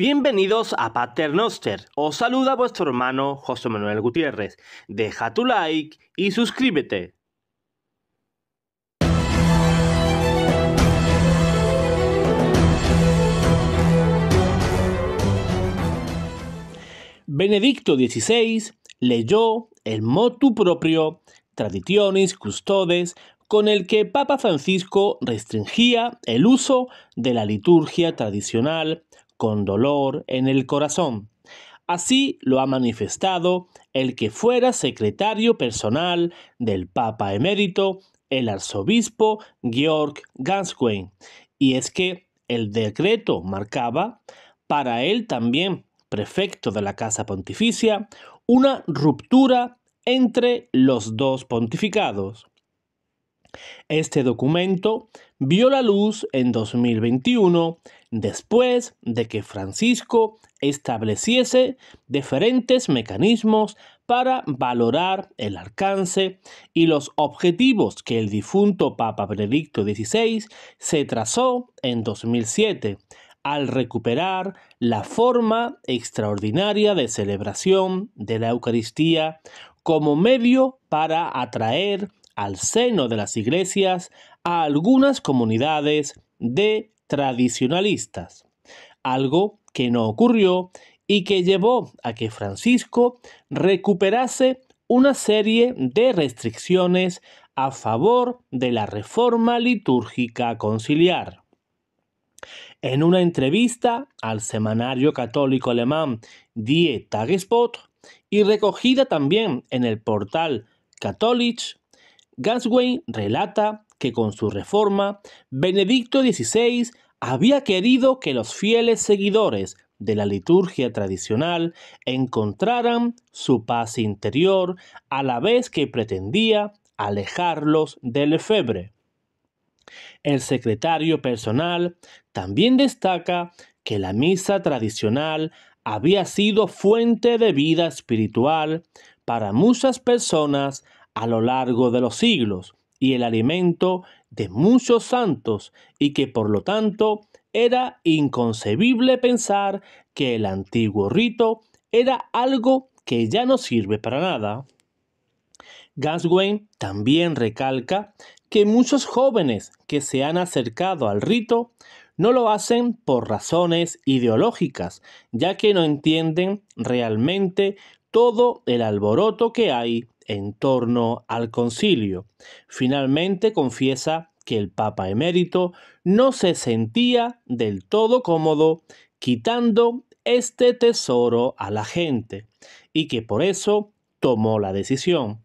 Bienvenidos a Paternoster. Os saluda vuestro hermano José Manuel Gutiérrez. Deja tu like y suscríbete. Benedicto XVI leyó el motu propio Traditionis Custodes con el que Papa Francisco restringía el uso de la liturgia tradicional con dolor en el corazón. Así lo ha manifestado el que fuera secretario personal del Papa emérito, el arzobispo Georg Ganswein. Y es que el decreto marcaba, para él también prefecto de la Casa Pontificia, una ruptura entre los dos pontificados. Este documento vio la luz en 2021 después de que Francisco estableciese diferentes mecanismos para valorar el alcance y los objetivos que el difunto Papa Benedicto XVI se trazó en 2007 al recuperar la forma extraordinaria de celebración de la Eucaristía como medio para atraer al seno de las iglesias a algunas comunidades de tradicionalistas, algo que no ocurrió y que llevó a que Francisco recuperase una serie de restricciones a favor de la reforma litúrgica conciliar. En una entrevista al semanario católico alemán Die Tagespot y recogida también en el portal Katholisch, Gaswain relata que con su reforma, Benedicto XVI había querido que los fieles seguidores de la liturgia tradicional encontraran su paz interior a la vez que pretendía alejarlos del efebre. El secretario personal también destaca que la misa tradicional había sido fuente de vida espiritual para muchas personas a lo largo de los siglos y el alimento de muchos santos y que por lo tanto era inconcebible pensar que el antiguo rito era algo que ya no sirve para nada. Ganswain también recalca que muchos jóvenes que se han acercado al rito no lo hacen por razones ideológicas, ya que no entienden realmente todo el alboroto que hay en torno al concilio. Finalmente confiesa que el Papa emérito no se sentía del todo cómodo quitando este tesoro a la gente y que por eso tomó la decisión.